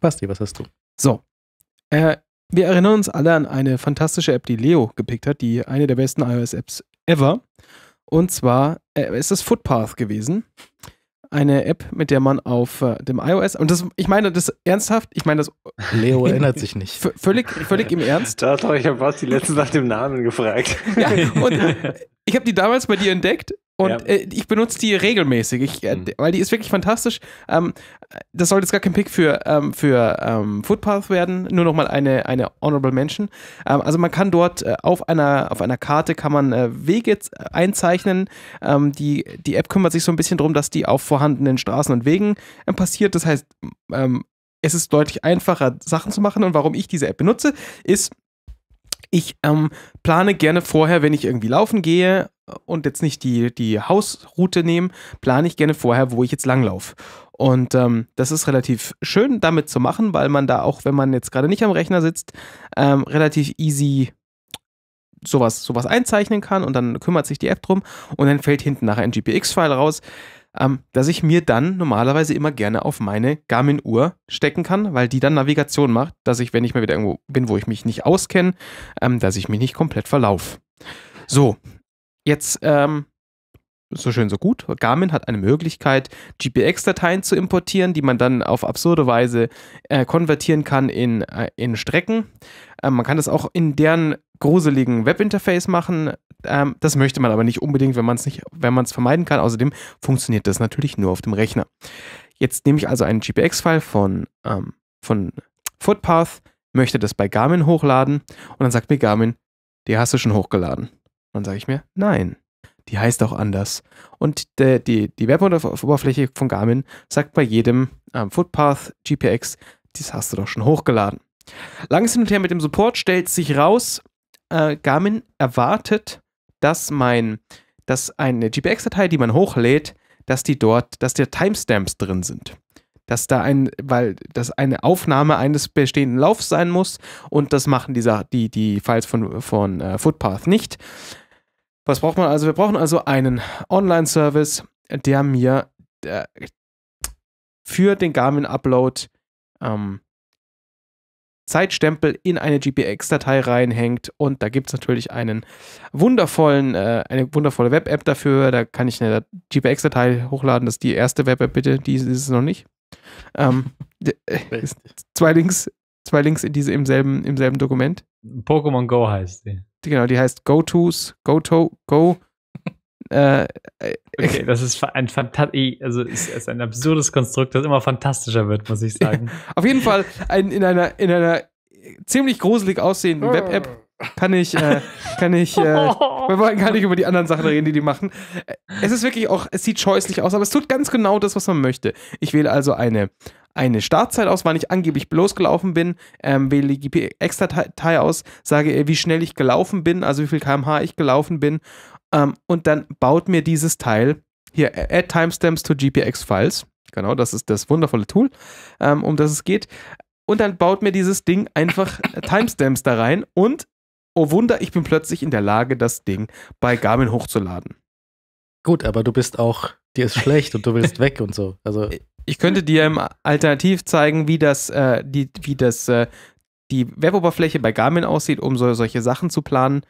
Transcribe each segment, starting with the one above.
Basti, was hast du? So. Äh, wir erinnern uns alle an eine fantastische App, die Leo gepickt hat, die eine der besten iOS-Apps ever. Und zwar äh, ist das Footpath gewesen. Eine App, mit der man auf äh, dem iOS, und das, ich meine das ernsthaft, ich meine das. Leo erinnert sich nicht. Völlig, völlig im Ernst. Da habe ich ja Basti letztens nach dem Namen gefragt. Ja, und ich habe die damals bei dir entdeckt und ja. äh, ich benutze die regelmäßig, ich, äh, mhm. weil die ist wirklich fantastisch. Ähm, das sollte jetzt gar kein Pick für, ähm, für ähm, Footpath werden, nur nochmal eine, eine Honorable Mention. Ähm, also man kann dort äh, auf, einer, auf einer Karte kann man äh, Wege einzeichnen. Ähm, die, die App kümmert sich so ein bisschen darum, dass die auf vorhandenen Straßen und Wegen ähm, passiert. Das heißt, es ist deutlich einfacher, Sachen zu machen. Und warum ich diese App benutze, ist, ich ähm, plane gerne vorher, wenn ich irgendwie laufen gehe und jetzt nicht die, die Hausroute nehme, plane ich gerne vorher, wo ich jetzt langlaufe. Und ähm, das ist relativ schön damit zu machen, weil man da auch, wenn man jetzt gerade nicht am Rechner sitzt, ähm, relativ easy sowas, sowas einzeichnen kann und dann kümmert sich die App drum und dann fällt hinten nachher ein GPX-File raus ähm, dass ich mir dann normalerweise immer gerne auf meine Garmin-Uhr stecken kann, weil die dann Navigation macht, dass ich, wenn ich mal wieder irgendwo bin, wo ich mich nicht auskenne, ähm, dass ich mich nicht komplett verlaufe. So, jetzt ähm, so schön, so gut. Garmin hat eine Möglichkeit, GPX-Dateien zu importieren, die man dann auf absurde Weise äh, konvertieren kann in, äh, in Strecken. Ähm, man kann das auch in deren gruseligen Webinterface machen. Ähm, das möchte man aber nicht unbedingt, wenn man es vermeiden kann. Außerdem funktioniert das natürlich nur auf dem Rechner. Jetzt nehme ich also einen GPX-File von, ähm, von Footpath, möchte das bei Garmin hochladen und dann sagt mir Garmin, die hast du schon hochgeladen. Und dann sage ich mir, nein, die heißt auch anders. Und der, die, die Web-Oberfläche von Garmin sagt bei jedem ähm, Footpath GPX, das hast du doch schon hochgeladen. Langsam und Her mit dem Support stellt sich raus, äh, Garmin erwartet, dass mein, dass eine GPX-Datei, die man hochlädt, dass die dort, dass da Timestamps drin sind. Dass da ein, weil das eine Aufnahme eines bestehenden Laufs sein muss und das machen die, die, die Files von, von äh, Footpath nicht. Was braucht man also? Wir brauchen also einen Online-Service, der mir äh, für den Garmin-Upload ähm, Zeitstempel in eine GPX-Datei reinhängt. Und da gibt es natürlich einen wundervollen, äh, eine wundervolle Web-App dafür. Da kann ich eine GPX-Datei hochladen. Das ist die erste Web-App, bitte. Die ist es noch nicht. Ähm, äh, zwei Links, zwei Links in diese im selben, im selben Dokument. Pokémon Go heißt die. Genau, die heißt GoTo's, GoTo, Go äh, äh, okay, das ist ein fantastisch, also ist, ist, ein absurdes Konstrukt, das immer fantastischer wird, muss ich sagen. Auf jeden Fall ein, in einer in einer ziemlich gruselig aussehenden oh. Web-App kann ich äh, kann ich äh, wir wollen gar nicht über die anderen Sachen reden, die die machen. Äh, es ist wirklich auch, es sieht scheußlich aus, aber es tut ganz genau das, was man möchte. Ich wähle also eine eine Startzeit aus, wann ich angeblich losgelaufen bin, ähm, wähle die GPX-Datei aus, sage, äh, wie schnell ich gelaufen bin, also wie viel kmh ich gelaufen bin ähm, und dann baut mir dieses Teil hier add timestamps to GPX Files. Genau, das ist das wundervolle Tool, ähm, um das es geht. Und dann baut mir dieses Ding einfach äh, Timestamps da rein und oh Wunder, ich bin plötzlich in der Lage, das Ding bei Garmin hochzuladen. Gut, aber du bist auch, dir ist schlecht und du willst weg und so. Also ich könnte dir im Alternativ zeigen, wie das, äh, die, wie das, äh, die Weboberfläche bei Garmin aussieht, um so, solche Sachen zu planen.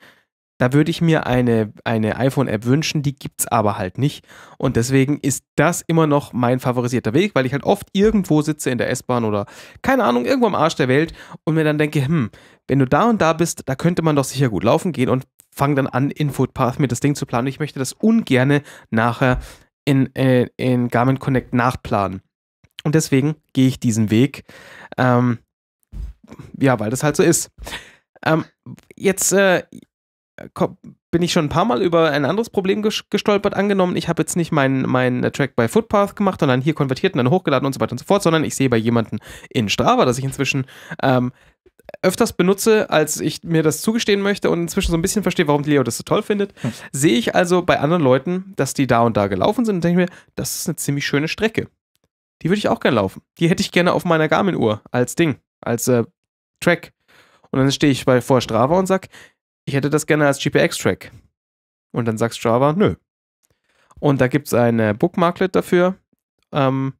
Da würde ich mir eine, eine iPhone-App wünschen, die gibt es aber halt nicht. Und deswegen ist das immer noch mein favorisierter Weg, weil ich halt oft irgendwo sitze in der S-Bahn oder keine Ahnung, irgendwo am Arsch der Welt und mir dann denke, hm, wenn du da und da bist, da könnte man doch sicher gut laufen gehen und fange dann an, in Footpath mir das Ding zu planen. Ich möchte das ungerne nachher in, in, äh, in Garmin Connect nachplanen. Und deswegen gehe ich diesen Weg. Ähm, ja, weil das halt so ist. Ähm, jetzt, äh, äh, bin ich schon ein paar Mal über ein anderes Problem gestolpert. Angenommen, ich habe jetzt nicht meinen mein Track bei Footpath gemacht, und dann hier konvertiert und dann hochgeladen und so weiter und so fort, sondern ich sehe bei jemandem in Strava, dass ich inzwischen ähm, öfters benutze, als ich mir das zugestehen möchte und inzwischen so ein bisschen verstehe, warum Leo das so toll findet, hm. sehe ich also bei anderen Leuten, dass die da und da gelaufen sind und denke mir, das ist eine ziemlich schöne Strecke. Die würde ich auch gerne laufen. Die hätte ich gerne auf meiner Garmin-Uhr als Ding, als äh, Track. Und dann stehe ich bei vor Strava und sage, ich hätte das gerne als GPX-Track. Und dann sagst Java, nö. Und da gibt es ein Bookmarklet dafür. Ähm,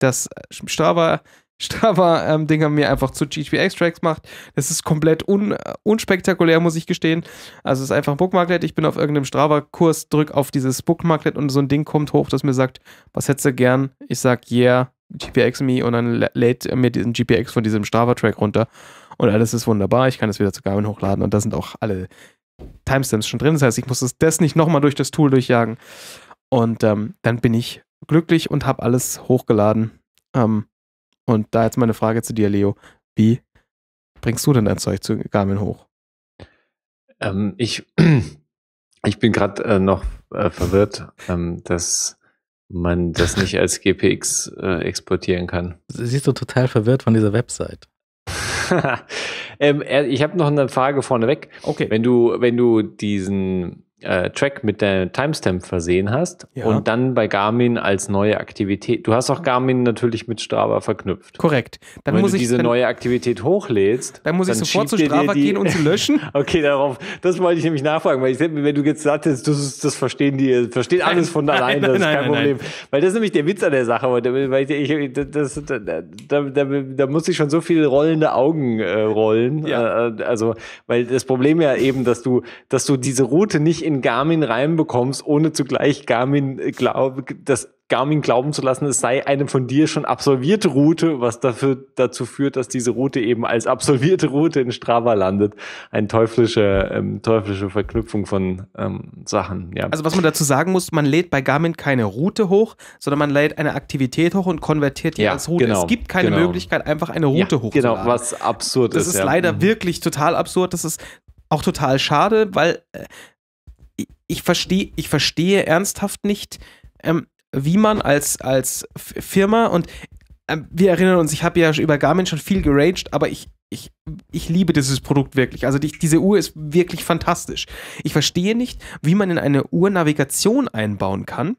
das Strava, Strava-Dinger ähm, mir einfach zu GPX-Tracks macht. Das ist komplett un, äh, unspektakulär, muss ich gestehen. Also es ist einfach ein Bookmarklet. Ich bin auf irgendeinem Strava-Kurs, drücke auf dieses Bookmarklet und so ein Ding kommt hoch, das mir sagt, was hättest du gern? Ich sage, yeah, GPX me und dann lädt mir diesen GPX von diesem Strava-Track runter und alles ist wunderbar. Ich kann es wieder zu Garmin hochladen und da sind auch alle Timestamps schon drin. Das heißt, ich muss das nicht nochmal durch das Tool durchjagen. Und ähm, dann bin ich glücklich und habe alles hochgeladen. Ähm, und da jetzt meine Frage zu dir, Leo. Wie bringst du denn dein Zeug zu Garmin hoch? Ähm, ich, ich bin gerade äh, noch äh, verwirrt, ähm, dass man das nicht als GPX äh, exportieren kann. Siehst du total verwirrt von dieser Website. ähm, ich habe noch eine Frage vorneweg. Okay. Wenn du, wenn du diesen äh, Track mit der Timestamp versehen hast ja. und dann bei Garmin als neue Aktivität. Du hast auch Garmin natürlich mit Strava verknüpft. Korrekt. Dann wenn muss du ich, diese neue Aktivität hochlädst, dann muss dann ich sofort zu Strava die, gehen und sie löschen. okay, darauf, das wollte ich nämlich nachfragen, weil ich wenn du jetzt sagtest, das, das verstehen die, versteht nein, alles von allein, nein, nein, das ist kein Problem. Weil das ist nämlich der Witz an der Sache, weil ich, das, da, da, da, da muss ich schon so viele rollende Augen äh, rollen. Ja. Äh, äh also, weil das Problem ja eben, dass du, dass du diese Route nicht in Garmin reinbekommst, ohne zugleich Garmin äh, glaub, das Garmin glauben zu lassen, es sei eine von dir schon absolvierte Route, was dafür, dazu führt, dass diese Route eben als absolvierte Route in Strava landet. Eine teuflische, ähm, teuflische Verknüpfung von ähm, Sachen. Ja. Also was man dazu sagen muss, man lädt bei Garmin keine Route hoch, sondern man lädt eine Aktivität hoch und konvertiert die ja, als Route. Genau, es gibt keine genau. Möglichkeit, einfach eine Route ja, genau, hochzuladen. Genau, was absurd das ist. Das ist leider mhm. wirklich total absurd. Das ist auch total schade, weil äh, ich verstehe, ich verstehe ernsthaft nicht, ähm, wie man als, als Firma und ähm, wir erinnern uns, ich habe ja über Garmin schon viel geraged, aber ich, ich, ich liebe dieses Produkt wirklich. Also die, diese Uhr ist wirklich fantastisch. Ich verstehe nicht, wie man in eine Uhr Navigation einbauen kann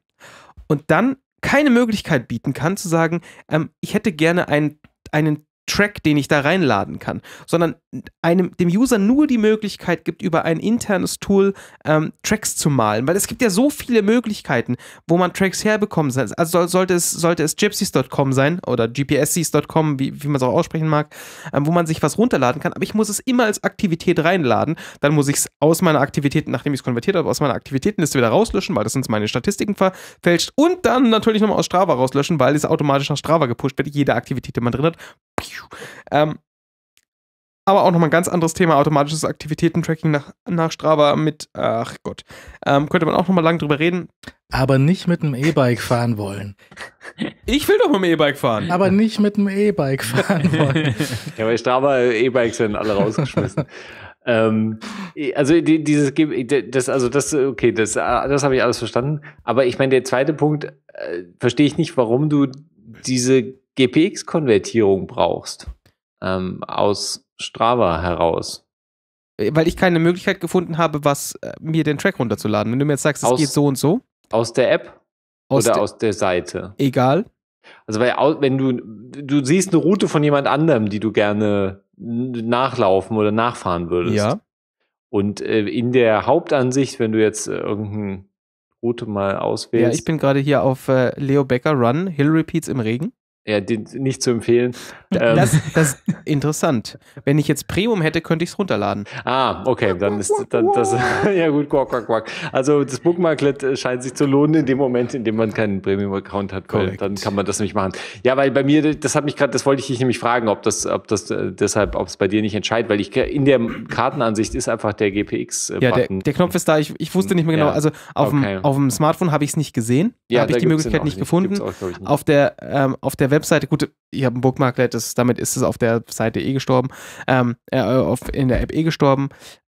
und dann keine Möglichkeit bieten kann zu sagen, ähm, ich hätte gerne ein, einen Track, den ich da reinladen kann, sondern einem, dem User nur die Möglichkeit gibt, über ein internes Tool ähm, Tracks zu malen. Weil es gibt ja so viele Möglichkeiten, wo man Tracks herbekommen soll. Also sollte es, sollte es gypsies.com sein oder gpscs.com, wie, wie man es auch aussprechen mag, ähm, wo man sich was runterladen kann. Aber ich muss es immer als Aktivität reinladen. Dann muss ich es aus meiner Aktivität, nachdem ich es konvertiert habe, aus meiner Aktivitätenliste wieder rauslöschen, weil das sind meine Statistiken verfälscht. Und dann natürlich nochmal aus Strava rauslöschen, weil es automatisch nach Strava gepusht wird, jede Aktivität, die man drin hat, ähm, aber auch nochmal ein ganz anderes Thema, automatisches Aktivitätentracking nach, nach Strava mit, ach Gott, ähm, könnte man auch nochmal lang drüber reden. Aber nicht mit einem E-Bike fahren wollen. Ich will doch mit dem E-Bike fahren. Aber nicht mit einem E-Bike fahren wollen. ja, bei Strava E-Bikes werden alle rausgeschmissen. ähm, also die, dieses, das, also das, okay, das, das habe ich alles verstanden. Aber ich meine, der zweite Punkt, äh, verstehe ich nicht, warum du diese GPX-Konvertierung brauchst ähm, aus Strava heraus. Äh, weil ich keine Möglichkeit gefunden habe, was äh, mir den Track runterzuladen. Wenn du mir jetzt sagst, es geht so und so. Aus der App aus oder de aus der Seite. Egal. Also weil, wenn du du siehst eine Route von jemand anderem, die du gerne nachlaufen oder nachfahren würdest. Ja. Und äh, in der Hauptansicht, wenn du jetzt äh, irgendeine Route mal auswählst. Ja, ich bin gerade hier auf äh, Leo Becker Run, Hill Repeats im Regen. Ja, die, nicht zu empfehlen. Ähm. Das, das ist interessant. Wenn ich jetzt Premium hätte, könnte ich es runterladen. Ah, okay, dann ist dann, das. ja, gut, quack, quack, quack. Also, das Bookmarklet äh, scheint sich zu lohnen in dem Moment, in dem man keinen Premium-Account hat. Korrekt. Dann kann man das nämlich machen. Ja, weil bei mir, das hat mich gerade, das wollte ich dich nämlich fragen, ob das, ob das äh, deshalb, ob es bei dir nicht entscheidet, weil ich äh, in der Kartenansicht ist einfach der GPX-Button. Ja, der, der, Knopf ist da. Ich, ich wusste nicht mehr genau. Ja. Also, auf, okay. dem, auf dem Smartphone habe ich es nicht gesehen. ja, habe ich die Möglichkeit nicht gefunden. Nicht. Auf der, ähm, auf der der Webseite, gut, ich habe ein Bookmarklet, das, damit ist es auf der Seite eh gestorben, ähm, äh, auf, in der App eh gestorben.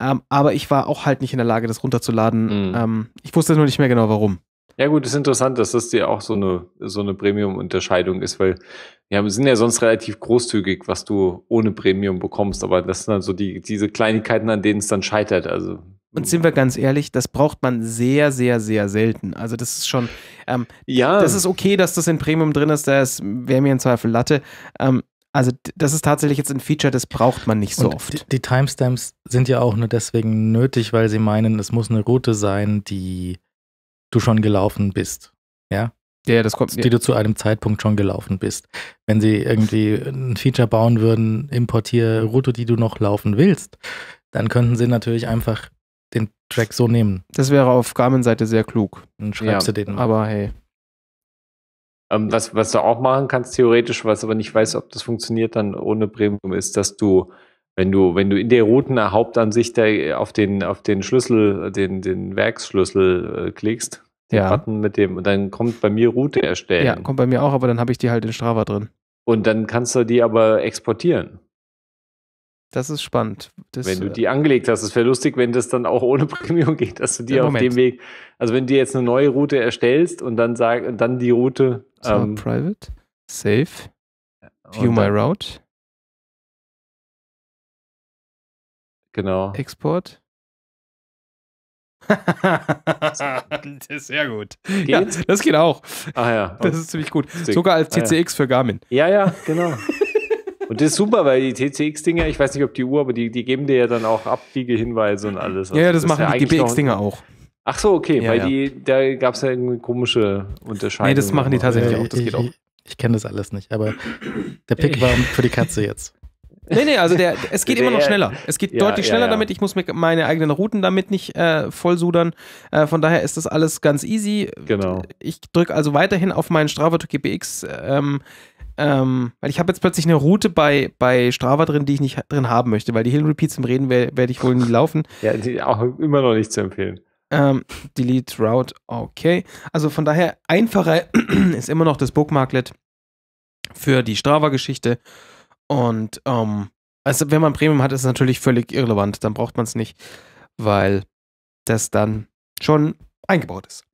Ähm, aber ich war auch halt nicht in der Lage, das runterzuladen. Mhm. Ähm, ich wusste nur nicht mehr genau, warum. Ja, gut, ist interessant, dass das dir auch so eine, so eine Premium-Unterscheidung ist, weil ja, wir sind ja sonst relativ großzügig, was du ohne Premium bekommst, aber das sind dann so die, diese Kleinigkeiten, an denen es dann scheitert. Also und sind wir ganz ehrlich, das braucht man sehr, sehr, sehr selten. Also das ist schon, ähm, ja. das ist okay, dass das in Premium drin ist, das wäre mir im Zweifel Latte. Ähm, also das ist tatsächlich jetzt ein Feature, das braucht man nicht so und oft. Die, die Timestamps sind ja auch nur deswegen nötig, weil sie meinen, es muss eine Route sein, die du schon gelaufen bist. Ja, ja, das kommt. Die ja. du zu einem Zeitpunkt schon gelaufen bist. Wenn sie irgendwie ein Feature bauen würden, importiere Route, die du noch laufen willst, dann könnten sie natürlich einfach Track so nehmen. Das wäre auf Garmin-Seite sehr klug. Dann schreibst ja, du den. Mal. Aber hey. Ähm, was, was du auch machen kannst, theoretisch, was aber nicht weiß, ob das funktioniert, dann ohne Premium, ist, dass du, wenn du, wenn du in der Routenhauptansicht auf den, auf den Schlüssel, den, den Werksschlüssel äh, klickst, ja. den Button mit dem, und dann kommt bei mir Route erstellen. Ja, kommt bei mir auch, aber dann habe ich die halt in Strava drin. Und dann kannst du die aber exportieren. Das ist spannend. Das, wenn du äh, die angelegt hast, es wäre lustig, wenn das dann auch ohne Premium geht, dass du dir auf dem Weg, also wenn du jetzt eine neue Route erstellst und dann sag, dann die Route. So, ähm, private, Save, View My Route. Genau. Export. sehr gut. Geht's? Ja, das geht auch. Ah ja. Das oh, ist ziemlich gut. Stick. Sogar als TCX ah, ja. für Garmin. Ja, ja, genau. Und das ist super, weil die TCX-Dinger, ich weiß nicht, ob die Uhr, aber die, die geben dir ja dann auch Abbiegehinweise und alles. Also ja, das, das machen ja die GPX-Dinger auch. Ach so, okay, ja, weil ja. die, da gab es ja irgendwie komische Unterscheidungen. Nee, das machen die tatsächlich auch, das geht auch. Ich kenne das alles nicht, aber der Pick war für die Katze jetzt. Nee, nee, also der, es geht der, immer noch schneller. Es geht ja, deutlich schneller ja, ja. damit. Ich muss mir meine eigenen Routen damit nicht äh, vollsudern. Äh, von daher ist das alles ganz easy. Genau. Ich drücke also weiterhin auf meinen Strava to GPX ähm, ähm, weil ich habe jetzt plötzlich eine Route bei, bei Strava drin, die ich nicht drin haben möchte, weil die Hill Repeats im Reden werde werd ich wohl nie laufen. ja, die auch immer noch nicht zu empfehlen. Ähm, delete Route, okay. Also von daher, einfacher ist immer noch das Bookmarklet für die Strava-Geschichte. Und ähm, also wenn man Premium hat, ist es natürlich völlig irrelevant. Dann braucht man es nicht, weil das dann schon eingebaut ist.